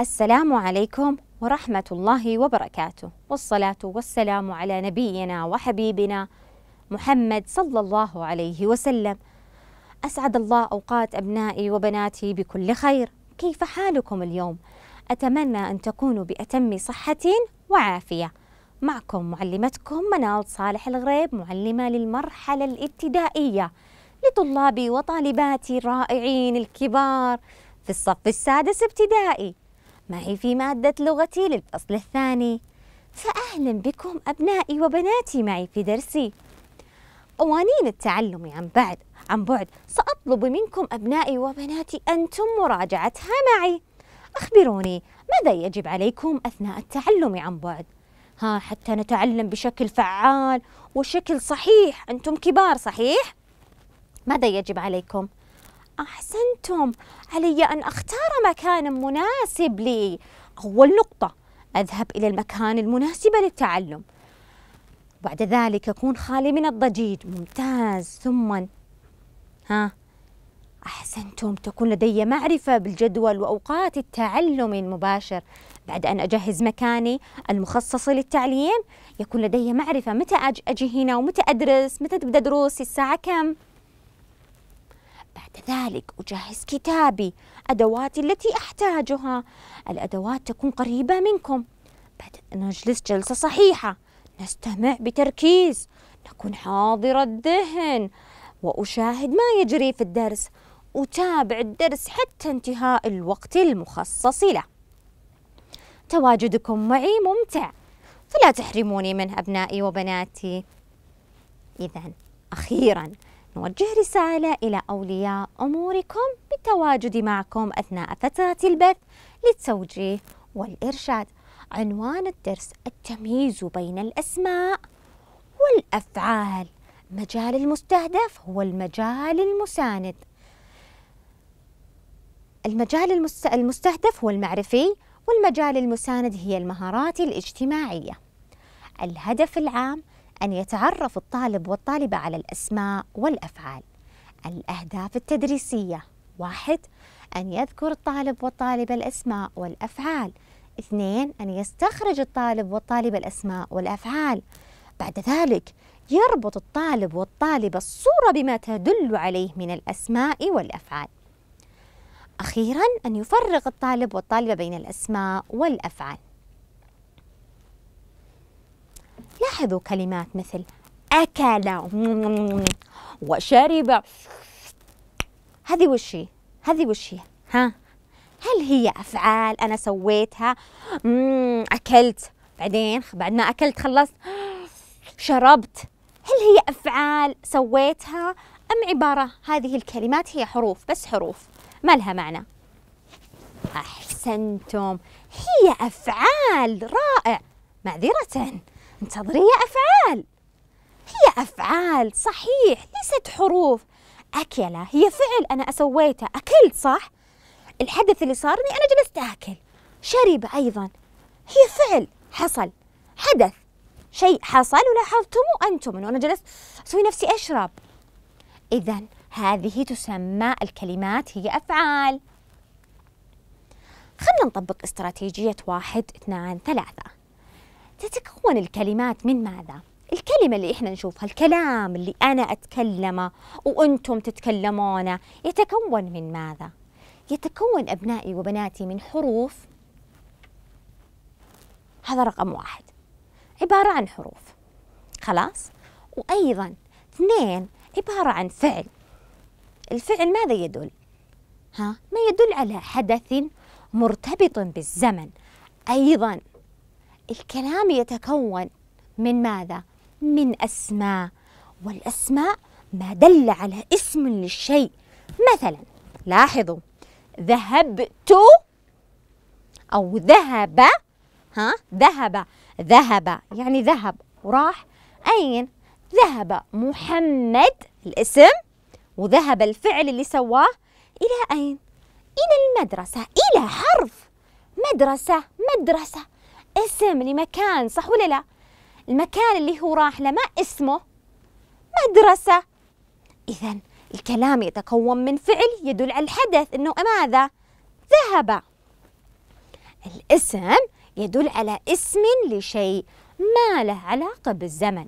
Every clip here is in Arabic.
السلام عليكم ورحمة الله وبركاته والصلاة والسلام على نبينا وحبيبنا محمد صلى الله عليه وسلم أسعد الله أوقات أبنائي وبناتي بكل خير كيف حالكم اليوم؟ أتمنى أن تكونوا بأتم صحة وعافية معكم معلمتكم منال صالح الغريب معلمة للمرحلة الابتدائية لطلابي وطالباتي الرائعين الكبار في الصف السادس ابتدائي معي في مادة لغتي للفصل الثاني فأهلا بكم أبنائي وبناتي معي في درسي قوانين التعلم عن بعد عن بعد سأطلب منكم أبنائي وبناتي أنتم مراجعتها معي أخبروني ماذا يجب عليكم أثناء التعلم عن بعد؟ ها حتى نتعلم بشكل فعال وشكل صحيح أنتم كبار صحيح؟ ماذا يجب عليكم؟ أحسنتم علي أن أختار مكانا مناسب لي أول نقطة أذهب إلى المكان المناسب للتعلم بعد ذلك أكون خالي من الضجيج ممتاز ثم ها أحسنتم تكون لدي معرفة بالجدول وأوقات التعلم المباشر بعد أن أجهز مكاني المخصص للتعليم يكون لدي معرفة متى أجي هنا ومتى أدرس متى تبدأ دروسي الساعة كم كذلك أجهز كتابي أدواتي التي أحتاجها الأدوات تكون قريبة منكم بدأ نجلس جلسة صحيحة نستمع بتركيز نكون حاضر الذهن وأشاهد ما يجري في الدرس أتابع الدرس حتى انتهاء الوقت المخصص له تواجدكم معي ممتع فلا تحرموني من أبنائي وبناتي إذا أخيرا نوجه رسالة إلى أولياء أموركم بالتواجد معكم أثناء فترة البث للتوجيه والإرشاد عنوان الدرس التمييز بين الأسماء والأفعال مجال المستهدف هو المجال المساند المجال المستهدف هو المعرفي والمجال المساند هي المهارات الاجتماعية الهدف العام أن يتعرف الطالب والطالبة على الأسماء والأفعال الأهداف التدريسية واحد أن يذكر الطالب والطالبة الأسماء والأفعال اثنين أن يستخرج الطالب والطالبة الأسماء والأفعال بعد ذلك يربط الطالب والطالبة الصورة بما تدل عليه من الأسماء والأفعال أخيرا أن يفرق الطالب والطالبة بين الأسماء والأفعال لاحظوا كلمات مثل أكل وشرب هذه وشي هذه وشي ها هل هي أفعال أنا سويتها أكلت بعدين بعد ما أكلت خلصت شربت هل هي أفعال سويتها أم عبارة هذه الكلمات هي حروف بس حروف ما لها معنى أحسنتم هي أفعال رائع معذرة انتظري أفعال هي أفعال صحيح ليست حروف أكلة هي فعل أنا أسويته أكلت صح الحدث اللي صار أنا جلست أكل شرب أيضا هي فعل حصل حدث شيء حصل ولاحظتموه أنتم أنه أنا جلست أسوي نفسي أشرب إذا هذه تسمى الكلمات هي أفعال خلنا نطبق استراتيجية واحد اثنان ثلاثة تتكون الكلمات من ماذا؟ الكلمة اللي إحنا نشوفها الكلام اللي أنا أتكلمه وأنتم تتكلمونه يتكون من ماذا؟ يتكون أبنائي وبناتي من حروف هذا رقم واحد عبارة عن حروف خلاص؟ وأيضا اثنين عبارة عن فعل الفعل ماذا يدل؟ ها؟ ما يدل على حدث مرتبط بالزمن أيضا الكلام يتكون من ماذا؟ من أسماء والأسماء ما دل على اسم للشيء مثلا لاحظوا ذهبت أو ذهب ها ذهب ذهب يعني ذهب وراح أين ذهب محمد الاسم وذهب الفعل اللي سواه إلى أين إلى المدرسة إلى حرف مدرسة مدرسة اسم لمكان صح ولا لا المكان اللي هو راح له ما اسمه مدرسة إذا الكلام يتكون من فعل يدل على الحدث أنه ماذا ذهب الاسم يدل على اسم لشيء ما له علاقة بالزمن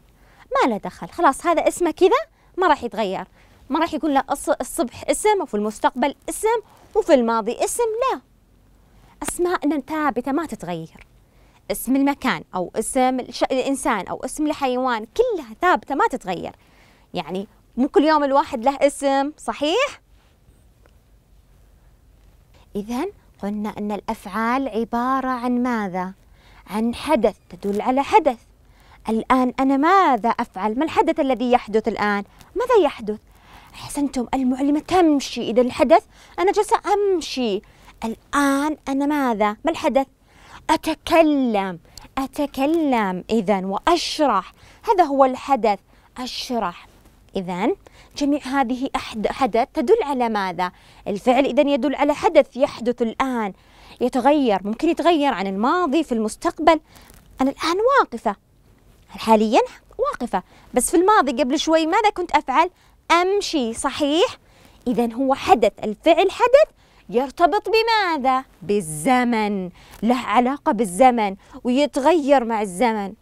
ما له دخل خلاص هذا اسمه كذا ما راح يتغير ما راح يكون لا الصبح اسم وفي المستقبل اسم وفي الماضي اسم لا أسماءنا ثابتة ما تتغير اسم المكان أو اسم الإنسان أو اسم الحيوان كلها ثابتة ما تتغير يعني مو كل يوم الواحد له اسم صحيح؟ إذا قلنا أن الأفعال عبارة عن ماذا؟ عن حدث تدل على حدث الآن أنا ماذا أفعل؟ ما الحدث الذي يحدث الآن؟ ماذا يحدث؟ أحسنتم المعلمة تمشي إذا الحدث أنا جالسة أمشي الآن أنا ماذا؟ ما الحدث؟ أتكلم أتكلم إذا وأشرح هذا هو الحدث أشرح إذا جميع هذه حدث تدل على ماذا؟ الفعل إذا يدل على حدث يحدث الآن يتغير ممكن يتغير عن الماضي في المستقبل أنا الآن واقفة حاليا واقفة بس في الماضي قبل شوي ماذا كنت أفعل؟ أمشي صحيح؟ إذا هو حدث الفعل حدث يرتبط بماذا؟ بالزمن له علاقة بالزمن ويتغير مع الزمن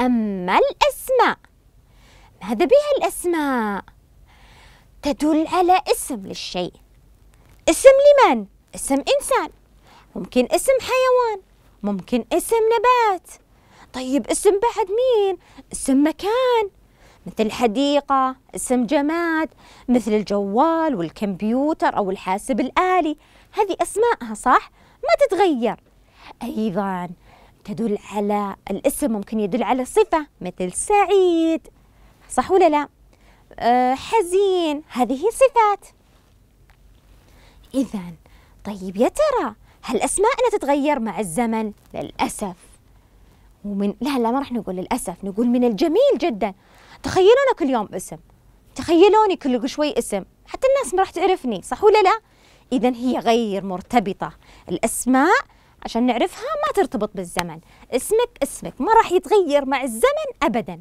أما الأسماء ماذا بها الأسماء؟ تدل على اسم للشيء اسم لمن؟ اسم إنسان ممكن اسم حيوان ممكن اسم نبات طيب اسم بعد مين؟ اسم مكان مثل الحديقة السمجمات مثل الجوال والكمبيوتر أو الحاسب الآلي هذه أسماءها صح ما تتغير أيضا تدل على الاسم ممكن يدل على صفة مثل سعيد صح ولا لا أه حزين هذه صفات إذا طيب يا ترى هل أسماءنا تتغير مع الزمن للأسف ومن لا لا ما راح نقول للأسف نقول من الجميل جدا تخيلونا كل يوم اسم تخيلوني كل شوي اسم حتى الناس ما راح تعرفني صح ولا لا اذا هي غير مرتبطه الاسماء عشان نعرفها ما ترتبط بالزمن اسمك اسمك ما راح يتغير مع الزمن ابدا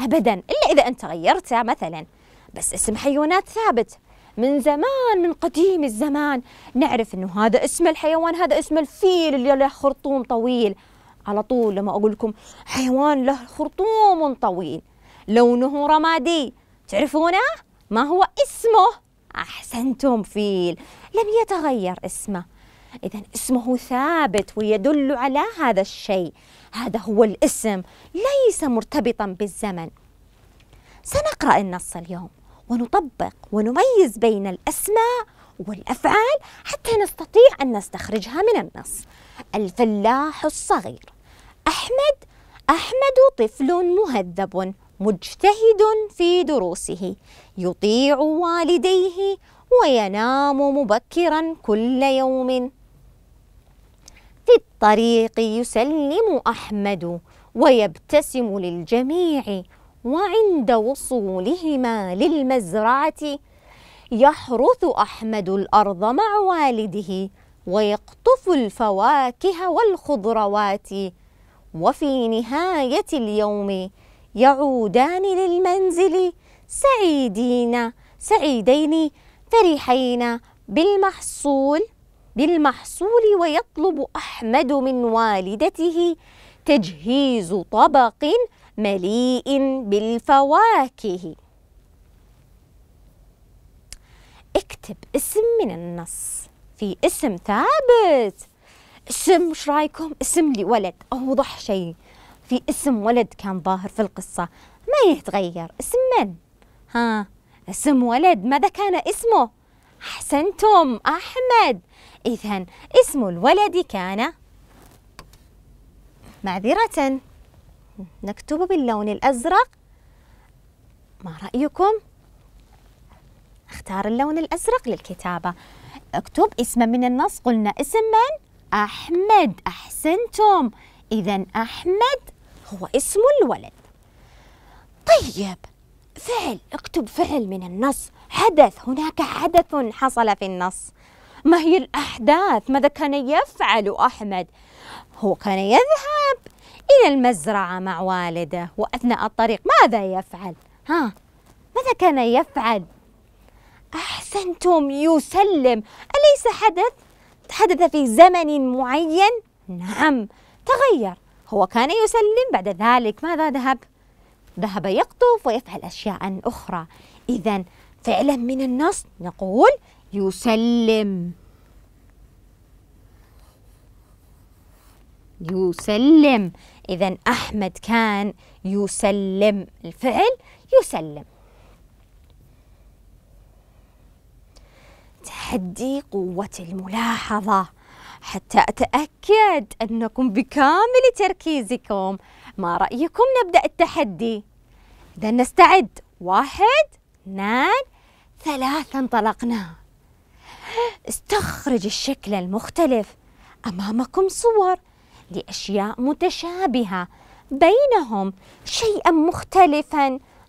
ابدا الا اذا انت غيرته مثلا بس اسم حيوانات ثابت من زمان من قديم الزمان نعرف انه هذا اسم الحيوان هذا اسم الفيل اللي له خرطوم طويل على طول لما اقول لكم حيوان له خرطوم طويل لونه رمادي تعرفونه؟ ما هو اسمه؟ أحسنتم فيل لم يتغير اسمه إذا اسمه ثابت ويدل على هذا الشيء هذا هو الاسم ليس مرتبطا بالزمن سنقرأ النص اليوم ونطبق ونميز بين الأسماء والأفعال حتى نستطيع أن نستخرجها من النص الفلاح الصغير أحمد أحمد طفل مهذب مجتهد في دروسه يطيع والديه وينام مبكرا كل يوم في الطريق يسلم احمد ويبتسم للجميع وعند وصولهما للمزرعه يحرث احمد الارض مع والده ويقطف الفواكه والخضروات وفي نهايه اليوم يعودان للمنزل سعيدين سعيدين فرحين بالمحصول بالمحصول ويطلب أحمد من والدته تجهيز طبق مليء بالفواكه اكتب اسم من النص في اسم ثابت اسم مش رايكم اسم لولد اوضح شيء في اسم ولد كان ظاهر في القصة ما يتغير اسم من؟ ها اسم ولد ماذا كان اسمه؟ أحسنتم أحمد إذا اسم الولد كان معذرة نكتب باللون الأزرق ما رأيكم؟ اختار اللون الأزرق للكتابة اكتب اسما من النص قلنا اسم من؟ أحمد أحسنتم إذا أحمد هو اسم الولد طيب فعل اكتب فعل من النص حدث هناك حدث حصل في النص ما هي الأحداث ماذا كان يفعل أحمد هو كان يذهب إلى المزرعة مع والده وأثناء الطريق ماذا يفعل ها ماذا كان يفعل أحسنتم يسلم أليس حدث حدث في زمن معين نعم تغير هو كان يسلم بعد ذلك ماذا ذهب؟ ذهب يقطف ويفعل أشياء أخرى إذا فعلا من النص نقول يسلم يسلم إذا أحمد كان يسلم الفعل يسلم تحدي قوة الملاحظة حتى أتأكد أنكم بكامل تركيزكم ما رأيكم نبدأ التحدي؟ إذا نستعد واحد اثنان ثلاثة انطلقنا استخرج الشكل المختلف أمامكم صور لأشياء متشابهة بينهم شيئا مختلفا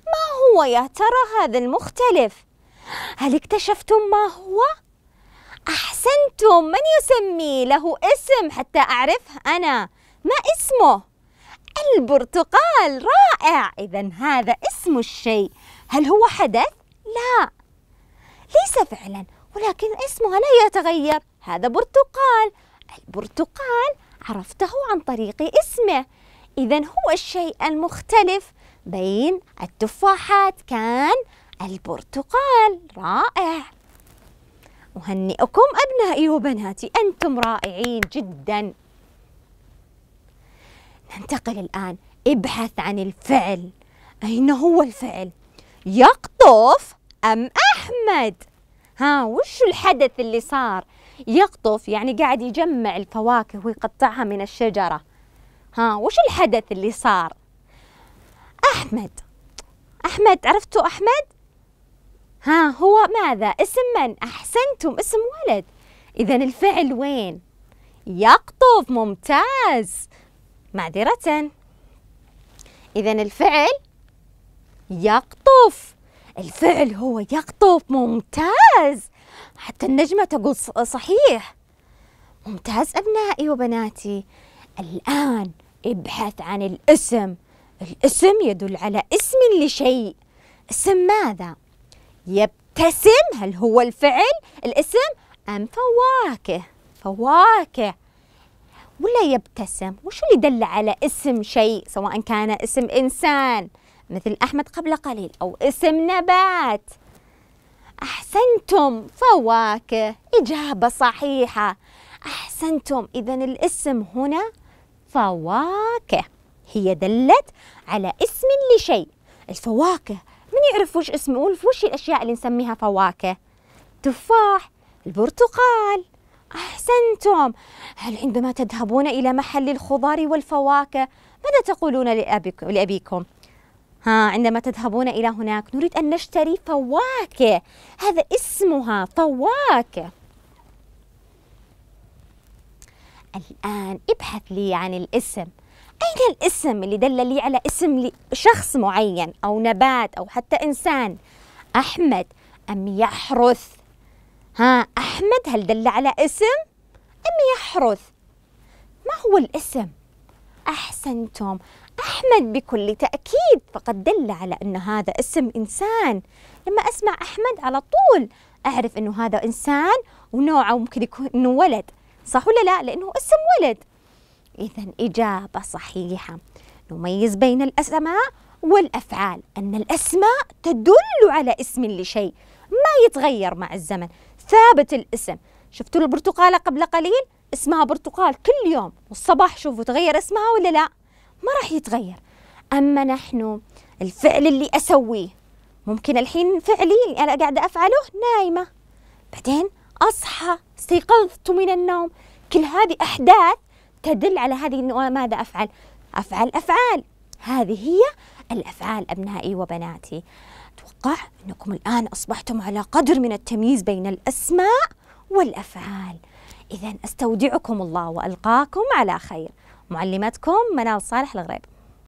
ما هو يا ترى هذا المختلف؟ هل اكتشفتم ما هو؟ أحسنتم من يسمي له اسم حتى أعرفه أنا ما اسمه؟ البرتقال رائع إذا هذا اسم الشيء هل هو حدث؟ لا ليس فعلا ولكن اسمها لا يتغير هذا برتقال البرتقال عرفته عن طريق اسمه إذا هو الشيء المختلف بين التفاحات كان البرتقال رائع أهنئكم أبنائي وبناتي أنتم رائعين جدا ننتقل الآن ابحث عن الفعل أين هو الفعل يقطف أم أحمد ها وش الحدث اللي صار يقطف يعني قاعد يجمع الفواكه ويقطعها من الشجرة ها وش الحدث اللي صار أحمد أحمد عرفتوا أحمد ها هو ماذا اسم من أحسنتم اسم ولد إذا الفعل وين يقطف ممتاز معذرة إذا الفعل يقطف الفعل هو يقطف ممتاز حتى النجمة تقول صحيح ممتاز أبنائي وبناتي الآن ابحث عن الاسم الاسم يدل على اسم لشيء اسم ماذا يبتسم هل هو الفعل الاسم أم فواكه فواكه ولا يبتسم وش اللي دل على اسم شيء سواء كان اسم إنسان مثل أحمد قبل قليل أو اسم نبات أحسنتم فواكه إجابة صحيحة أحسنتم إذا الاسم هنا فواكه هي دلت على اسم لشيء الفواكه يعرفوا وش اسمه وش, وش الأشياء اللي نسميها فواكه تفاح البرتقال أحسنتم هل عندما تذهبون إلى محل الخضار والفواكه ماذا تقولون لأبيكم؟ ها عندما تذهبون إلى هناك نريد أن نشتري فواكه هذا اسمها فواكه الآن ابحث لي عن الاسم أين الاسم اللي دل لي على اسم شخص معين أو نبات أو حتى إنسان أحمد أم يحرث ها أحمد هل دل على اسم أم يحرث ما هو الاسم أحسنتم أحمد بكل تأكيد فقد دل على أن هذا اسم إنسان لما أسمع أحمد على طول أعرف أنه هذا إنسان ونوعه ممكن يكون أنه ولد صح ولا لا لأنه اسم ولد إذا إجابة صحيحة نميز بين الأسماء والأفعال أن الأسماء تدل على اسم لشيء ما يتغير مع الزمن ثابت الاسم شفتوا البرتقالة قبل قليل اسمها برتقال كل يوم والصباح شوفوا تغير اسمها ولا لا ما راح يتغير أما نحن الفعل اللي أسويه ممكن الحين فعلي اللي أنا قاعدة أفعله نايمة بعدين أصحى استيقظت من النوم كل هذه أحداث تدل على هذه أنه ماذا أفعل أفعل أفعال هذه هي الأفعال أبنائي وبناتي أتوقع أنكم الآن أصبحتم على قدر من التمييز بين الأسماء والأفعال إذا أستودعكم الله وألقاكم على خير معلمتكم منال صالح الغريب